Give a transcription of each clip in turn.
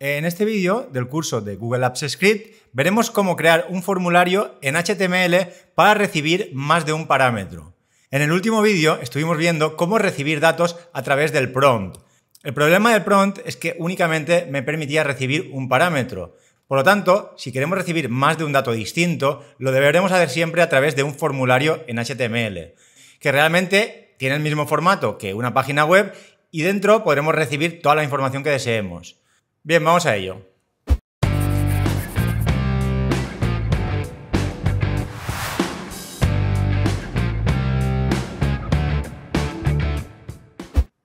En este vídeo del curso de Google Apps Script veremos cómo crear un formulario en HTML para recibir más de un parámetro. En el último vídeo estuvimos viendo cómo recibir datos a través del prompt. El problema del prompt es que únicamente me permitía recibir un parámetro. Por lo tanto, si queremos recibir más de un dato distinto, lo deberemos hacer siempre a través de un formulario en HTML, que realmente tiene el mismo formato que una página web y dentro podremos recibir toda la información que deseemos. Bien, vamos a ello.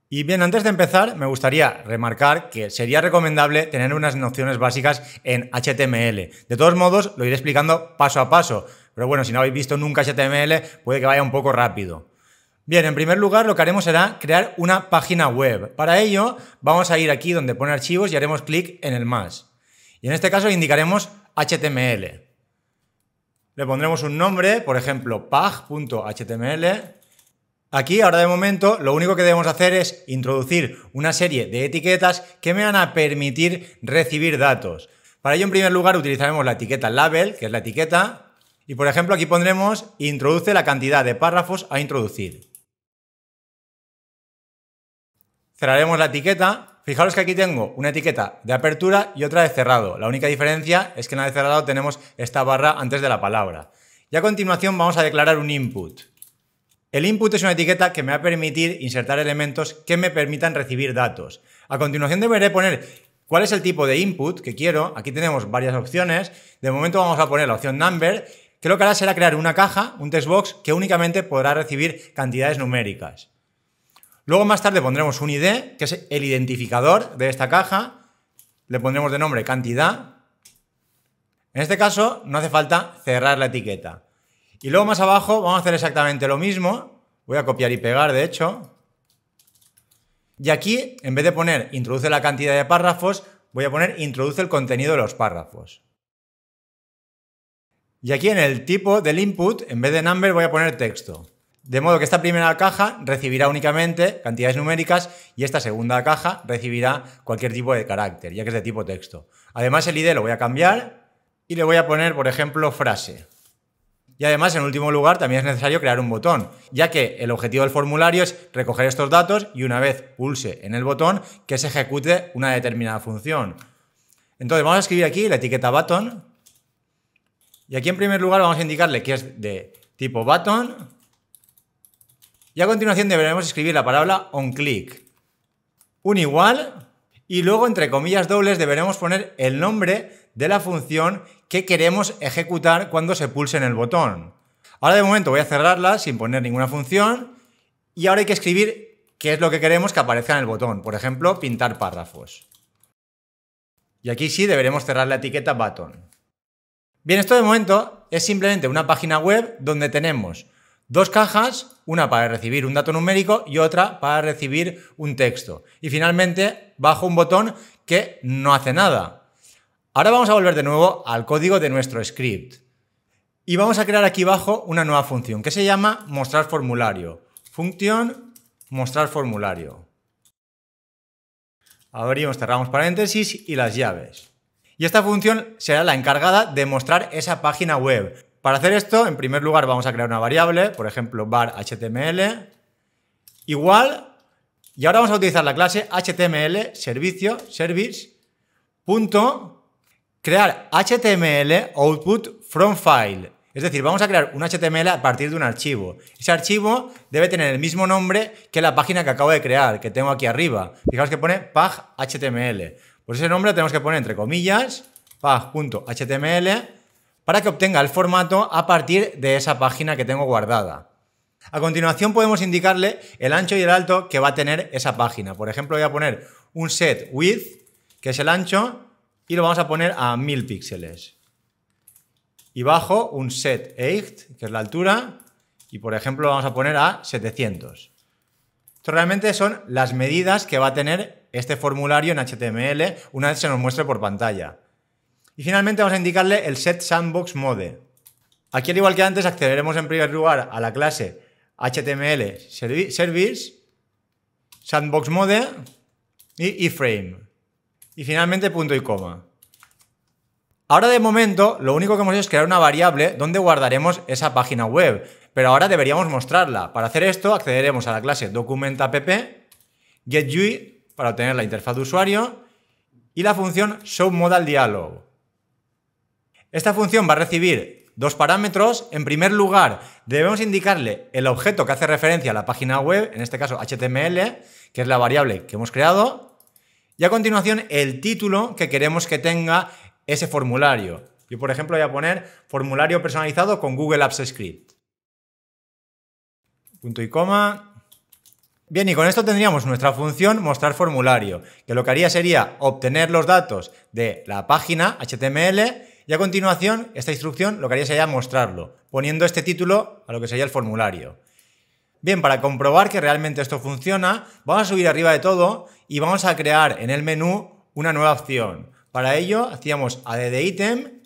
Y bien, antes de empezar, me gustaría remarcar que sería recomendable tener unas nociones básicas en HTML. De todos modos, lo iré explicando paso a paso, pero bueno, si no habéis visto nunca HTML, puede que vaya un poco rápido. Bien, en primer lugar lo que haremos será crear una página web. Para ello vamos a ir aquí donde pone archivos y haremos clic en el más. Y en este caso indicaremos HTML. Le pondremos un nombre, por ejemplo, pag.html. Aquí ahora de momento lo único que debemos hacer es introducir una serie de etiquetas que me van a permitir recibir datos. Para ello en primer lugar utilizaremos la etiqueta label, que es la etiqueta, y por ejemplo aquí pondremos introduce la cantidad de párrafos a introducir. Cerraremos la etiqueta. Fijaros que aquí tengo una etiqueta de apertura y otra de cerrado. La única diferencia es que en la de cerrado tenemos esta barra antes de la palabra. Y a continuación vamos a declarar un input. El input es una etiqueta que me va a permitir insertar elementos que me permitan recibir datos. A continuación deberé poner cuál es el tipo de input que quiero. Aquí tenemos varias opciones. De momento vamos a poner la opción number, que lo que hará será crear una caja, un textbox, que únicamente podrá recibir cantidades numéricas. Luego más tarde pondremos un ID, que es el identificador de esta caja. Le pondremos de nombre cantidad. En este caso no hace falta cerrar la etiqueta. Y luego más abajo vamos a hacer exactamente lo mismo. Voy a copiar y pegar, de hecho. Y aquí, en vez de poner introduce la cantidad de párrafos, voy a poner introduce el contenido de los párrafos. Y aquí en el tipo del input, en vez de number, voy a poner texto. De modo que esta primera caja recibirá únicamente cantidades numéricas y esta segunda caja recibirá cualquier tipo de carácter, ya que es de tipo texto. Además el ID lo voy a cambiar y le voy a poner, por ejemplo, frase. Y además, en último lugar, también es necesario crear un botón, ya que el objetivo del formulario es recoger estos datos y una vez pulse en el botón que se ejecute una determinada función. Entonces vamos a escribir aquí la etiqueta button y aquí en primer lugar vamos a indicarle que es de tipo button y a continuación deberemos escribir la palabra onClick. Un igual y luego entre comillas dobles deberemos poner el nombre de la función que queremos ejecutar cuando se pulse en el botón. Ahora de momento voy a cerrarla sin poner ninguna función y ahora hay que escribir qué es lo que queremos que aparezca en el botón. Por ejemplo, pintar párrafos. Y aquí sí deberemos cerrar la etiqueta button. Bien, esto de momento es simplemente una página web donde tenemos Dos cajas, una para recibir un dato numérico y otra para recibir un texto. Y finalmente bajo un botón que no hace nada. Ahora vamos a volver de nuevo al código de nuestro script. Y vamos a crear aquí abajo una nueva función que se llama mostrar formulario. Función mostrar formulario. Abrimos, cerramos paréntesis y las llaves. Y esta función será la encargada de mostrar esa página web para hacer esto, en primer lugar vamos a crear una variable, por ejemplo, var html, igual, y ahora vamos a utilizar la clase html servicio service punto crear html output from file. Es decir, vamos a crear un HTML a partir de un archivo. Ese archivo debe tener el mismo nombre que la página que acabo de crear, que tengo aquí arriba. Fijaos que pone pag.html. Pues ese nombre lo tenemos que poner entre comillas, pag.html para que obtenga el formato a partir de esa página que tengo guardada. A continuación podemos indicarle el ancho y el alto que va a tener esa página. Por ejemplo, voy a poner un set width, que es el ancho, y lo vamos a poner a 1000 píxeles. Y bajo un set height, que es la altura, y por ejemplo lo vamos a poner a 700. Esto realmente son las medidas que va a tener este formulario en HTML una vez se nos muestre por pantalla. Y finalmente vamos a indicarle el set sandbox mode. Aquí al igual que antes accederemos en primer lugar a la clase HTML service, sandbox mode y iframe. Y finalmente punto y coma. Ahora de momento lo único que hemos hecho es crear una variable donde guardaremos esa página web, pero ahora deberíamos mostrarla. Para hacer esto accederemos a la clase documentapp, getUI para obtener la interfaz de usuario y la función showModalDialog. Esta función va a recibir dos parámetros. En primer lugar, debemos indicarle el objeto que hace referencia a la página web, en este caso HTML, que es la variable que hemos creado. Y a continuación, el título que queremos que tenga ese formulario. Yo, por ejemplo, voy a poner formulario personalizado con Google Apps Script. Punto y coma. Bien, y con esto tendríamos nuestra función mostrar formulario, que lo que haría sería obtener los datos de la página HTML y a continuación, esta instrucción lo que haría sería mostrarlo, poniendo este título a lo que sería el formulario. Bien, para comprobar que realmente esto funciona, vamos a subir arriba de todo y vamos a crear en el menú una nueva opción. Para ello, hacíamos add item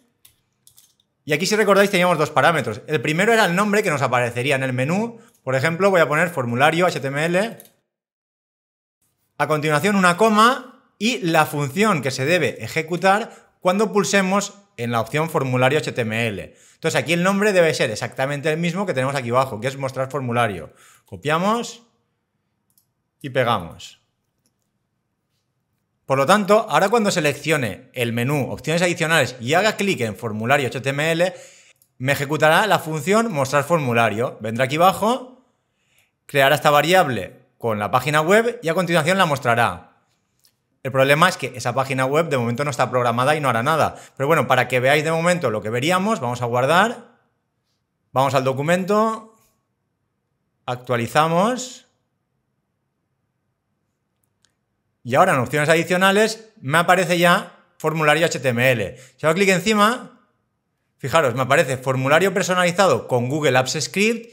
y aquí si recordáis teníamos dos parámetros. El primero era el nombre que nos aparecería en el menú. Por ejemplo, voy a poner formulario HTML. A continuación una coma y la función que se debe ejecutar cuando pulsemos en la opción formulario HTML. Entonces aquí el nombre debe ser exactamente el mismo que tenemos aquí abajo, que es mostrar formulario. Copiamos y pegamos. Por lo tanto, ahora cuando seleccione el menú opciones adicionales y haga clic en formulario HTML, me ejecutará la función mostrar formulario. Vendrá aquí abajo, creará esta variable con la página web y a continuación la mostrará. El problema es que esa página web de momento no está programada y no hará nada. Pero bueno, para que veáis de momento lo que veríamos, vamos a guardar, vamos al documento, actualizamos. Y ahora en opciones adicionales me aparece ya formulario HTML. Si hago clic encima, fijaros, me aparece formulario personalizado con Google Apps Script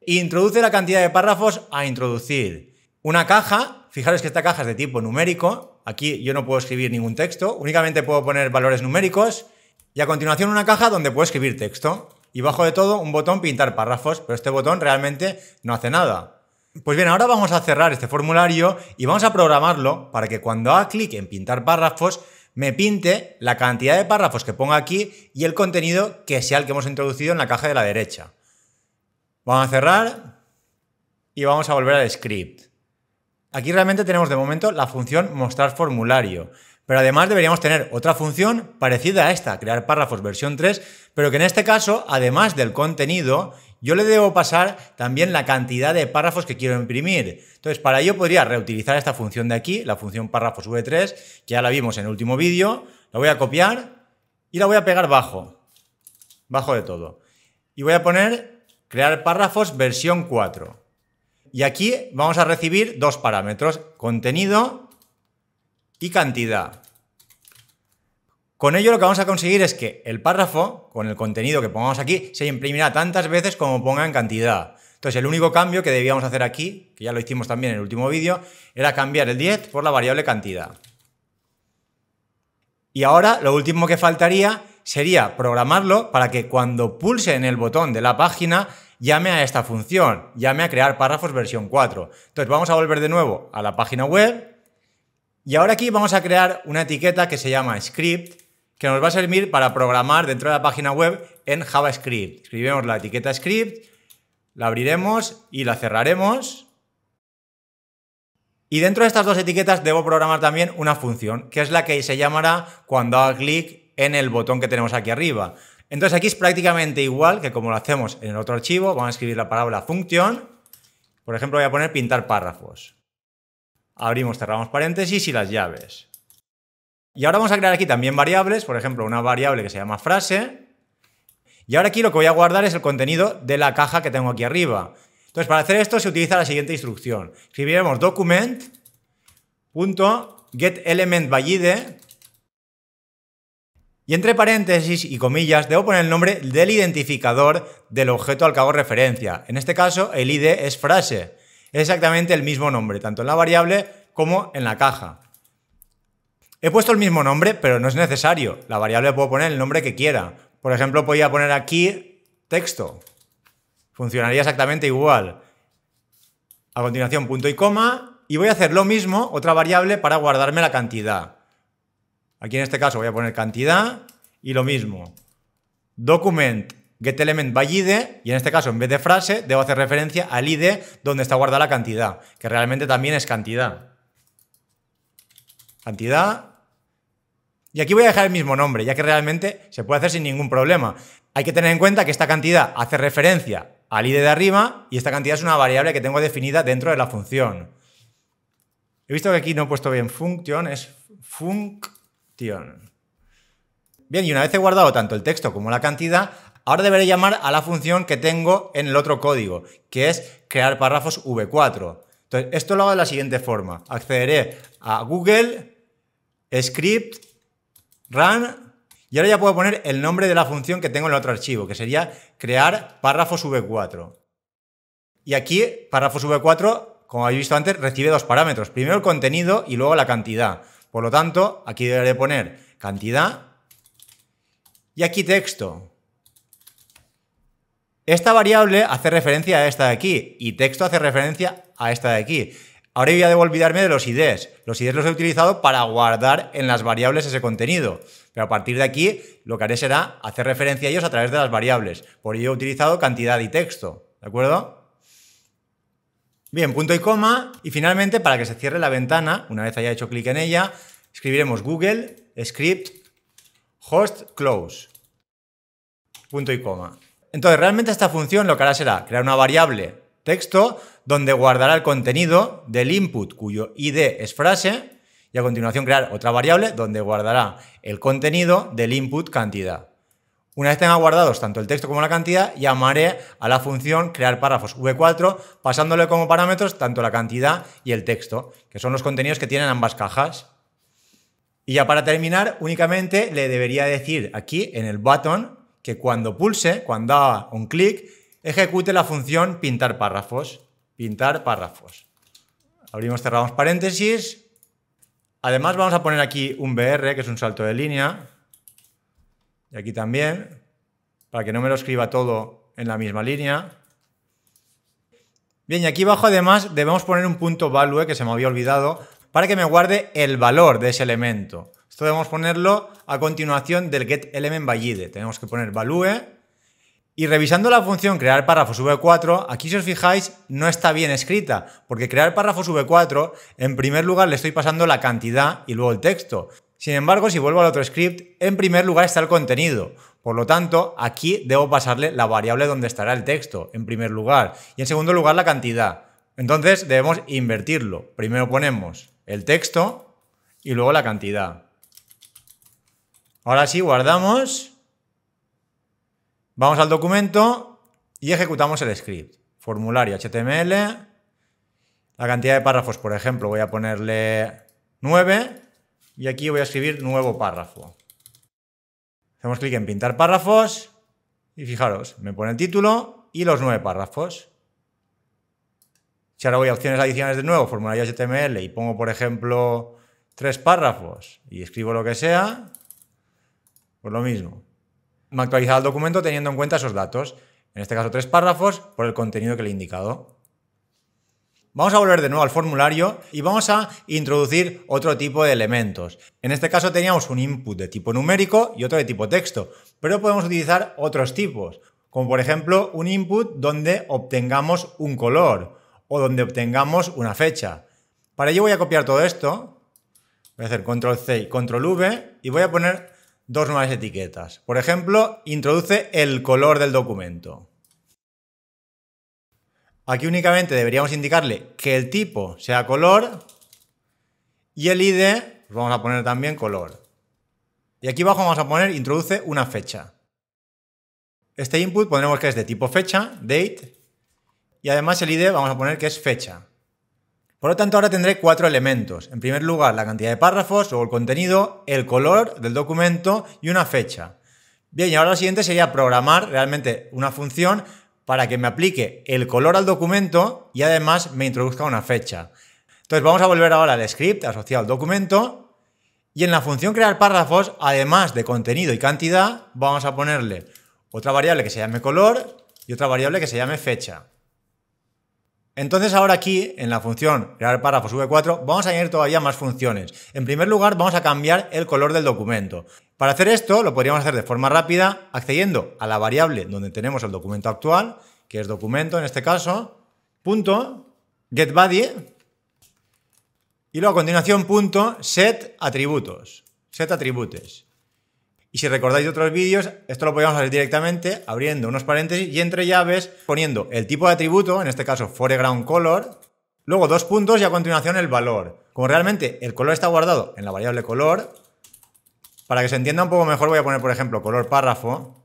e introduce la cantidad de párrafos a introducir. Una caja, fijaros que esta caja es de tipo numérico, aquí yo no puedo escribir ningún texto, únicamente puedo poner valores numéricos y a continuación una caja donde puedo escribir texto y bajo de todo un botón pintar párrafos, pero este botón realmente no hace nada. Pues bien, ahora vamos a cerrar este formulario y vamos a programarlo para que cuando haga clic en pintar párrafos me pinte la cantidad de párrafos que ponga aquí y el contenido que sea el que hemos introducido en la caja de la derecha. Vamos a cerrar y vamos a volver al script. Aquí realmente tenemos de momento la función mostrar formulario, pero además deberíamos tener otra función parecida a esta, crear párrafos versión 3, pero que en este caso, además del contenido, yo le debo pasar también la cantidad de párrafos que quiero imprimir. Entonces, para ello podría reutilizar esta función de aquí, la función párrafos v3, que ya la vimos en el último vídeo, la voy a copiar y la voy a pegar bajo, bajo de todo. Y voy a poner crear párrafos versión 4. Y aquí vamos a recibir dos parámetros, contenido y cantidad. Con ello lo que vamos a conseguir es que el párrafo, con el contenido que pongamos aquí, se imprimirá tantas veces como ponga en cantidad. Entonces el único cambio que debíamos hacer aquí, que ya lo hicimos también en el último vídeo, era cambiar el 10 por la variable cantidad. Y ahora lo último que faltaría sería programarlo para que cuando pulse en el botón de la página llame a esta función, llame a crear párrafos versión 4. Entonces vamos a volver de nuevo a la página web y ahora aquí vamos a crear una etiqueta que se llama script que nos va a servir para programar dentro de la página web en JavaScript. Escribimos la etiqueta script, la abriremos y la cerraremos. Y dentro de estas dos etiquetas debo programar también una función, que es la que se llamará cuando haga clic en el botón que tenemos aquí arriba. Entonces aquí es prácticamente igual que como lo hacemos en el otro archivo. Vamos a escribir la palabra función. Por ejemplo, voy a poner pintar párrafos. Abrimos, cerramos paréntesis y las llaves. Y ahora vamos a crear aquí también variables, por ejemplo, una variable que se llama frase. Y ahora aquí lo que voy a guardar es el contenido de la caja que tengo aquí arriba. Entonces, para hacer esto se utiliza la siguiente instrucción. Escribiremos document.getElementById... Y entre paréntesis y comillas debo poner el nombre del identificador del objeto al que hago referencia. En este caso, el ID es frase. Es exactamente el mismo nombre, tanto en la variable como en la caja. He puesto el mismo nombre, pero no es necesario. La variable puedo poner el nombre que quiera. Por ejemplo, podía poner aquí texto. Funcionaría exactamente igual. A continuación, punto y coma. Y voy a hacer lo mismo, otra variable, para guardarme la cantidad. Aquí en este caso voy a poner cantidad y lo mismo. Document get y en este caso en vez de frase debo hacer referencia al id donde está guardada la cantidad, que realmente también es cantidad. Cantidad. Y aquí voy a dejar el mismo nombre, ya que realmente se puede hacer sin ningún problema. Hay que tener en cuenta que esta cantidad hace referencia al id de arriba y esta cantidad es una variable que tengo definida dentro de la función. He visto que aquí no he puesto bien function, es func Bien, y una vez he guardado tanto el texto como la cantidad, ahora deberé llamar a la función que tengo en el otro código, que es crear párrafos v4. Entonces, esto lo hago de la siguiente forma. Accederé a Google, script, run, y ahora ya puedo poner el nombre de la función que tengo en el otro archivo, que sería crear párrafos v4. Y aquí, párrafos v4, como habéis visto antes, recibe dos parámetros. Primero el contenido y luego la cantidad. Por lo tanto, aquí deberé poner cantidad y aquí texto. Esta variable hace referencia a esta de aquí y texto hace referencia a esta de aquí. Ahora voy a olvidarme de los IDs. Los IDs los he utilizado para guardar en las variables ese contenido. Pero a partir de aquí lo que haré será hacer referencia a ellos a través de las variables. Por ello he utilizado cantidad y texto. ¿De acuerdo? Bien, punto y coma. Y finalmente, para que se cierre la ventana, una vez haya hecho clic en ella, escribiremos Google script host close. Punto y coma. Entonces, realmente esta función lo que hará será crear una variable texto donde guardará el contenido del input cuyo ID es frase y a continuación crear otra variable donde guardará el contenido del input cantidad. Una vez tenga guardados tanto el texto como la cantidad, llamaré a la función crear párrafos v4 pasándole como parámetros tanto la cantidad y el texto, que son los contenidos que tienen ambas cajas. Y ya para terminar, únicamente le debería decir aquí en el button que cuando pulse, cuando haga un clic, ejecute la función pintar párrafos. Pintar párrafos. Abrimos, cerramos paréntesis. Además vamos a poner aquí un br, que es un salto de línea, y aquí también, para que no me lo escriba todo en la misma línea. Bien, y aquí abajo además debemos poner un punto value que se me había olvidado para que me guarde el valor de ese elemento. Esto debemos ponerlo a continuación del get Tenemos que poner value y revisando la función crear párrafos v4, aquí si os fijáis no está bien escrita, porque crear párrafos v4, en primer lugar le estoy pasando la cantidad y luego el texto. Sin embargo, si vuelvo al otro script, en primer lugar está el contenido. Por lo tanto, aquí debo pasarle la variable donde estará el texto, en primer lugar. Y en segundo lugar, la cantidad. Entonces, debemos invertirlo. Primero ponemos el texto y luego la cantidad. Ahora sí, guardamos. Vamos al documento y ejecutamos el script. Formulario HTML. La cantidad de párrafos, por ejemplo, voy a ponerle 9 y aquí voy a escribir nuevo párrafo. Hacemos clic en pintar párrafos y fijaros, me pone el título y los nueve párrafos. Si ahora voy a opciones adicionales de nuevo, formulario HTML y pongo, por ejemplo, tres párrafos y escribo lo que sea, pues lo mismo. Me actualizado el documento teniendo en cuenta esos datos. En este caso, tres párrafos por el contenido que le he indicado. Vamos a volver de nuevo al formulario y vamos a introducir otro tipo de elementos. En este caso teníamos un input de tipo numérico y otro de tipo texto, pero podemos utilizar otros tipos, como por ejemplo un input donde obtengamos un color o donde obtengamos una fecha. Para ello voy a copiar todo esto, voy a hacer control C y control V y voy a poner dos nuevas etiquetas. Por ejemplo, introduce el color del documento. Aquí únicamente deberíamos indicarle que el tipo sea color y el ID vamos a poner también color. Y aquí abajo vamos a poner introduce una fecha. Este input pondremos que es de tipo fecha, date, y además el ID vamos a poner que es fecha. Por lo tanto, ahora tendré cuatro elementos. En primer lugar, la cantidad de párrafos o el contenido, el color del documento y una fecha. Bien, y ahora lo siguiente sería programar realmente una función para que me aplique el color al documento y además me introduzca una fecha. Entonces vamos a volver ahora al script asociado al documento y en la función crear párrafos, además de contenido y cantidad, vamos a ponerle otra variable que se llame color y otra variable que se llame fecha. Entonces ahora aquí, en la función crear párrafos v4, vamos a añadir todavía más funciones. En primer lugar, vamos a cambiar el color del documento. Para hacer esto lo podríamos hacer de forma rápida accediendo a la variable donde tenemos el documento actual, que es documento en este caso, punto getBody y luego a continuación punto set atributos, set Y si recordáis de otros vídeos, esto lo podríamos hacer directamente abriendo unos paréntesis y entre llaves poniendo el tipo de atributo, en este caso foreground color, luego dos puntos y a continuación el valor. Como realmente el color está guardado en la variable color, para que se entienda un poco mejor voy a poner, por ejemplo, color párrafo.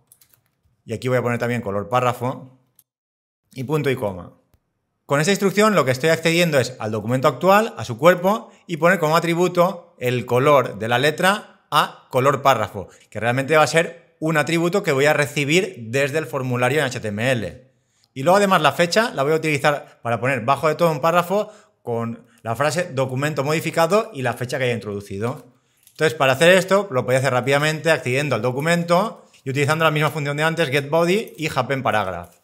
Y aquí voy a poner también color párrafo. Y punto y coma. Con esta instrucción lo que estoy accediendo es al documento actual, a su cuerpo, y poner como atributo el color de la letra a color párrafo, que realmente va a ser un atributo que voy a recibir desde el formulario en HTML. Y luego además la fecha la voy a utilizar para poner bajo de todo un párrafo con la frase documento modificado y la fecha que haya introducido. Entonces, para hacer esto, lo podía hacer rápidamente accediendo al documento y utilizando la misma función de antes, getBody y happenParagraph.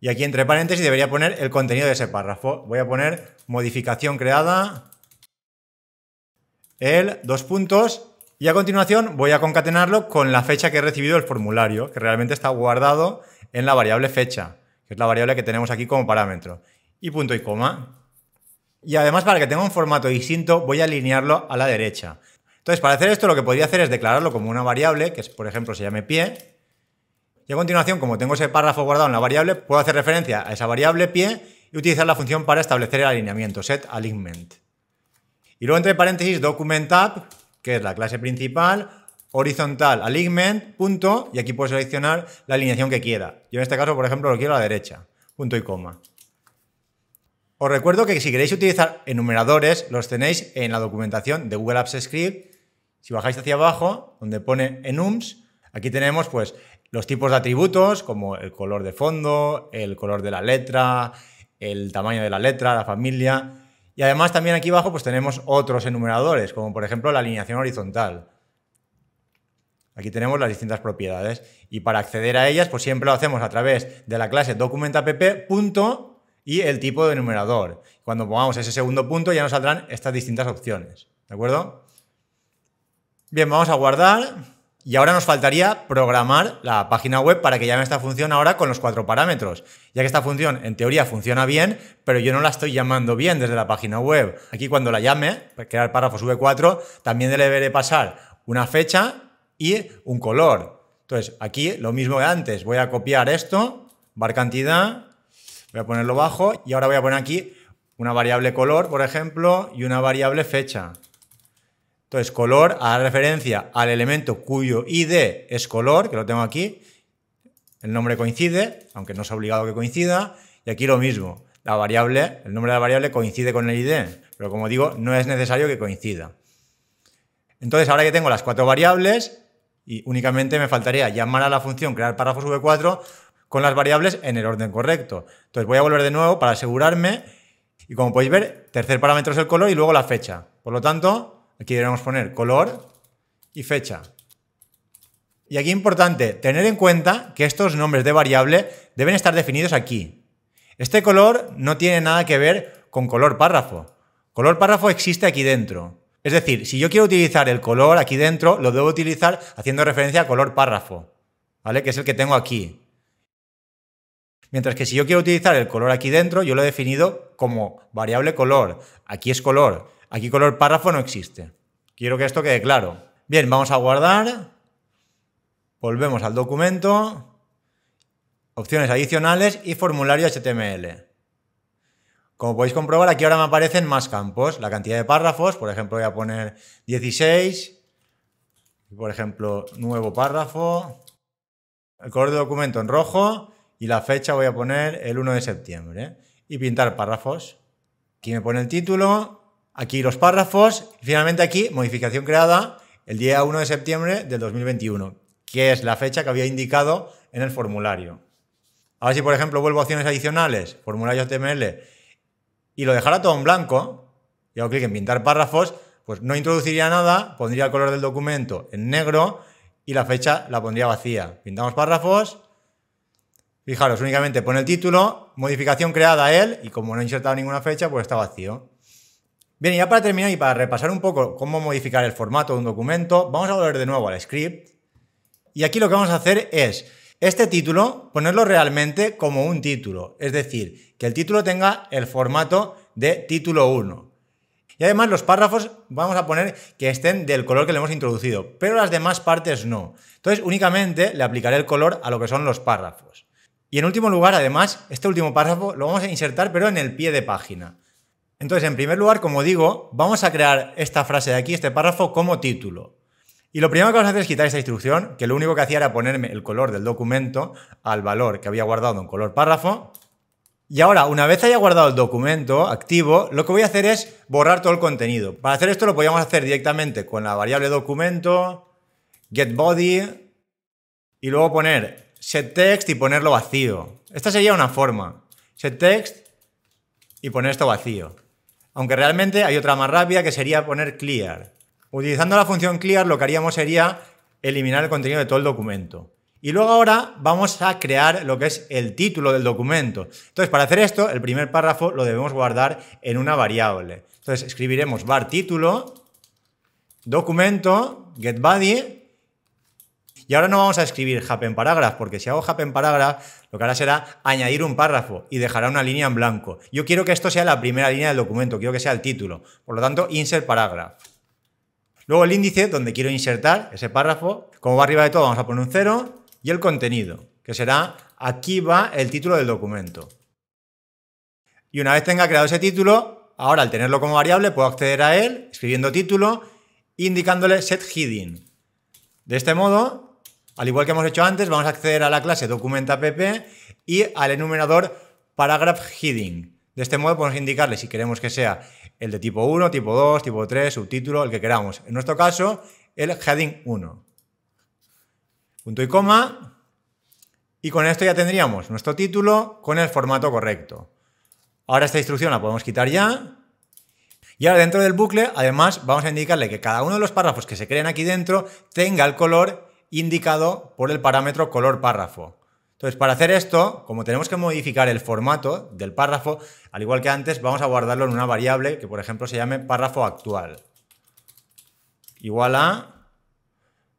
Y aquí entre paréntesis debería poner el contenido de ese párrafo. Voy a poner modificación creada, el dos puntos, y a continuación voy a concatenarlo con la fecha que he recibido el formulario, que realmente está guardado en la variable fecha, que es la variable que tenemos aquí como parámetro. Y punto y coma. Y además para que tenga un formato distinto voy a alinearlo a la derecha. Entonces para hacer esto lo que podría hacer es declararlo como una variable, que es, por ejemplo se llame pie. Y a continuación, como tengo ese párrafo guardado en la variable, puedo hacer referencia a esa variable pie y utilizar la función para establecer el alineamiento, set alignment. Y luego entre paréntesis documentApp, que es la clase principal, horizontal alignment, punto, y aquí puedo seleccionar la alineación que quiera. Yo en este caso, por ejemplo, lo quiero a la derecha, punto y coma. Os recuerdo que si queréis utilizar enumeradores, los tenéis en la documentación de Google Apps Script. Si bajáis hacia abajo, donde pone enums, aquí tenemos pues los tipos de atributos, como el color de fondo, el color de la letra, el tamaño de la letra, la familia. Y además también aquí abajo pues tenemos otros enumeradores, como por ejemplo la alineación horizontal. Aquí tenemos las distintas propiedades y para acceder a ellas pues siempre lo hacemos a través de la clase documentapp y el tipo de numerador. Cuando pongamos ese segundo punto ya nos saldrán estas distintas opciones. ¿De acuerdo? Bien, vamos a guardar. Y ahora nos faltaría programar la página web para que llame esta función ahora con los cuatro parámetros, ya que esta función en teoría funciona bien, pero yo no la estoy llamando bien desde la página web. Aquí cuando la llame, pues crear párrafos V4, también le deberé pasar una fecha y un color. Entonces, aquí lo mismo que antes, voy a copiar esto, Bar cantidad, Voy a ponerlo bajo y ahora voy a poner aquí una variable color, por ejemplo, y una variable fecha. Entonces, color hará referencia al elemento cuyo ID es color, que lo tengo aquí. El nombre coincide, aunque no es obligado que coincida. Y aquí lo mismo. La variable, el nombre de la variable coincide con el ID, pero como digo, no es necesario que coincida. Entonces, ahora que tengo las cuatro variables, y únicamente me faltaría llamar a la función crear párrafos v4 con las variables en el orden correcto. Entonces voy a volver de nuevo para asegurarme y como podéis ver, tercer parámetro es el color y luego la fecha. Por lo tanto, aquí debemos poner color y fecha. Y aquí importante, tener en cuenta que estos nombres de variable deben estar definidos aquí. Este color no tiene nada que ver con color párrafo. Color párrafo existe aquí dentro. Es decir, si yo quiero utilizar el color aquí dentro, lo debo utilizar haciendo referencia a color párrafo, ¿vale? Que es el que tengo aquí. Mientras que si yo quiero utilizar el color aquí dentro, yo lo he definido como variable color. Aquí es color. Aquí color párrafo no existe. Quiero que esto quede claro. Bien, vamos a guardar. Volvemos al documento. Opciones adicionales y formulario HTML. Como podéis comprobar, aquí ahora me aparecen más campos. La cantidad de párrafos, por ejemplo, voy a poner 16. Por ejemplo, nuevo párrafo. El color de documento en rojo y la fecha voy a poner el 1 de septiembre. ¿eh? Y pintar párrafos. Aquí me pone el título, aquí los párrafos, y finalmente aquí modificación creada el día 1 de septiembre del 2021, que es la fecha que había indicado en el formulario. Ahora si por ejemplo vuelvo a opciones adicionales, formulario HTML, y lo dejara todo en blanco, y hago clic en pintar párrafos, pues no introduciría nada, pondría el color del documento en negro y la fecha la pondría vacía. Pintamos párrafos, Fijaros, únicamente pone el título, modificación creada a él, y como no he insertado ninguna fecha, pues está vacío. Bien, ya para terminar y para repasar un poco cómo modificar el formato de un documento, vamos a volver de nuevo al script. Y aquí lo que vamos a hacer es este título, ponerlo realmente como un título. Es decir, que el título tenga el formato de título 1. Y además los párrafos vamos a poner que estén del color que le hemos introducido, pero las demás partes no. Entonces únicamente le aplicaré el color a lo que son los párrafos. Y en último lugar, además, este último párrafo lo vamos a insertar pero en el pie de página. Entonces, en primer lugar, como digo, vamos a crear esta frase de aquí, este párrafo, como título. Y lo primero que vamos a hacer es quitar esta instrucción, que lo único que hacía era ponerme el color del documento al valor que había guardado en color párrafo. Y ahora, una vez haya guardado el documento activo, lo que voy a hacer es borrar todo el contenido. Para hacer esto lo podíamos hacer directamente con la variable documento, getBody, y luego poner set text y ponerlo vacío. Esta sería una forma. Set text y poner esto vacío. Aunque realmente hay otra más rápida que sería poner clear. Utilizando la función clear lo que haríamos sería eliminar el contenido de todo el documento. Y luego ahora vamos a crear lo que es el título del documento. Entonces, para hacer esto, el primer párrafo lo debemos guardar en una variable. Entonces, escribiremos var título, documento, get body y ahora no vamos a escribir happen paragraph, porque si hago happen paragraph, lo que hará será añadir un párrafo y dejará una línea en blanco. Yo quiero que esto sea la primera línea del documento, quiero que sea el título. Por lo tanto, insert paragraph. Luego el índice donde quiero insertar ese párrafo. Como va arriba de todo, vamos a poner un cero. y el contenido, que será aquí va el título del documento. Y una vez tenga creado ese título, ahora al tenerlo como variable puedo acceder a él escribiendo título indicándole set heading. De este modo, al igual que hemos hecho antes, vamos a acceder a la clase documenta pp y al enumerador paragraph heading. De este modo podemos indicarle si queremos que sea el de tipo 1, tipo 2, tipo 3, subtítulo, el que queramos. En nuestro caso, el heading 1. Punto y coma. Y con esto ya tendríamos nuestro título con el formato correcto. Ahora esta instrucción la podemos quitar ya. Y ahora dentro del bucle, además, vamos a indicarle que cada uno de los párrafos que se creen aquí dentro tenga el color indicado por el parámetro color párrafo. Entonces, para hacer esto, como tenemos que modificar el formato del párrafo, al igual que antes, vamos a guardarlo en una variable que, por ejemplo, se llame párrafo actual. Igual a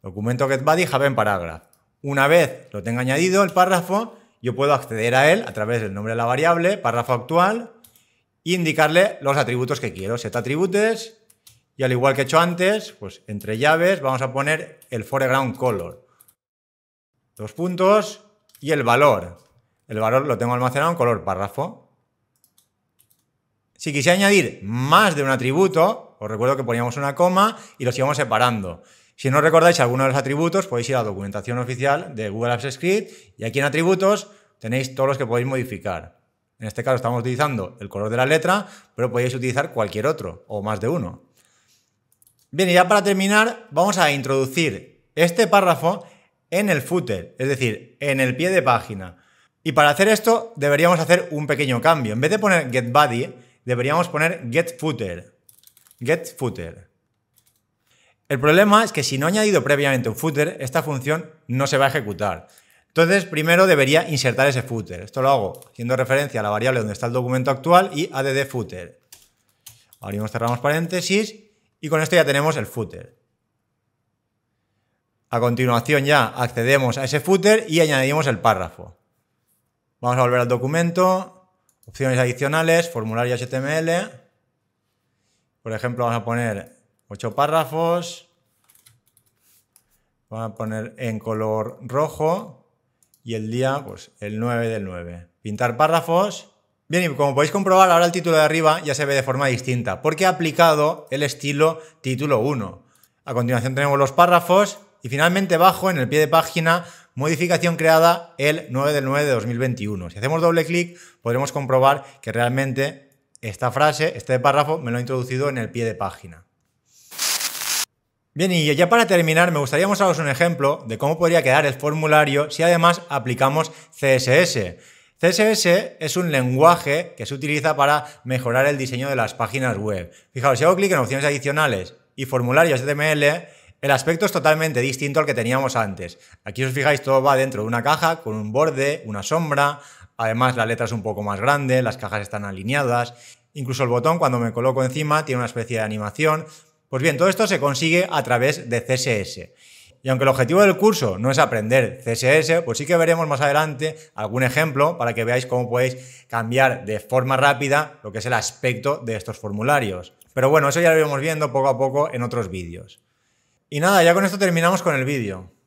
documento getBody en Una vez lo tenga añadido el párrafo, yo puedo acceder a él a través del nombre de la variable, párrafo actual, e indicarle los atributos que quiero, set y al igual que he hecho antes, pues entre llaves vamos a poner el foreground color. Dos puntos y el valor. El valor lo tengo almacenado en color párrafo. Si quisiera añadir más de un atributo, os recuerdo que poníamos una coma y los íbamos separando. Si no recordáis alguno de los atributos, podéis ir a la documentación oficial de Google Apps Script y aquí en atributos tenéis todos los que podéis modificar. En este caso estamos utilizando el color de la letra, pero podéis utilizar cualquier otro o más de uno. Bien, y ya para terminar, vamos a introducir este párrafo en el footer, es decir, en el pie de página. Y para hacer esto deberíamos hacer un pequeño cambio. En vez de poner get body, deberíamos poner get footer. Get footer. El problema es que si no he añadido previamente un footer, esta función no se va a ejecutar. Entonces, primero debería insertar ese footer. Esto lo hago haciendo referencia a la variable donde está el documento actual y add footer. Abrimos, cerramos paréntesis y con esto ya tenemos el footer. A continuación ya accedemos a ese footer y añadimos el párrafo. Vamos a volver al documento, opciones adicionales, formulario HTML. Por ejemplo, vamos a poner 8 párrafos. Vamos a poner en color rojo y el día, pues el 9 del 9. Pintar párrafos Bien, y como podéis comprobar, ahora el título de arriba ya se ve de forma distinta, porque ha aplicado el estilo título 1. A continuación tenemos los párrafos y finalmente bajo en el pie de página, modificación creada el 9 del 9 de 2021. Si hacemos doble clic, podremos comprobar que realmente esta frase, este párrafo, me lo ha introducido en el pie de página. Bien, y ya para terminar, me gustaría mostraros un ejemplo de cómo podría quedar el formulario si además aplicamos CSS. CSS es un lenguaje que se utiliza para mejorar el diseño de las páginas web. Fijaos, si hago clic en opciones adicionales y formularios HTML, el aspecto es totalmente distinto al que teníamos antes. Aquí, os fijáis, todo va dentro de una caja con un borde, una sombra. Además, la letra es un poco más grande, las cajas están alineadas. Incluso el botón, cuando me coloco encima, tiene una especie de animación. Pues bien, todo esto se consigue a través de CSS. Y aunque el objetivo del curso no es aprender CSS, pues sí que veremos más adelante algún ejemplo para que veáis cómo podéis cambiar de forma rápida lo que es el aspecto de estos formularios. Pero bueno, eso ya lo iremos viendo poco a poco en otros vídeos. Y nada, ya con esto terminamos con el vídeo.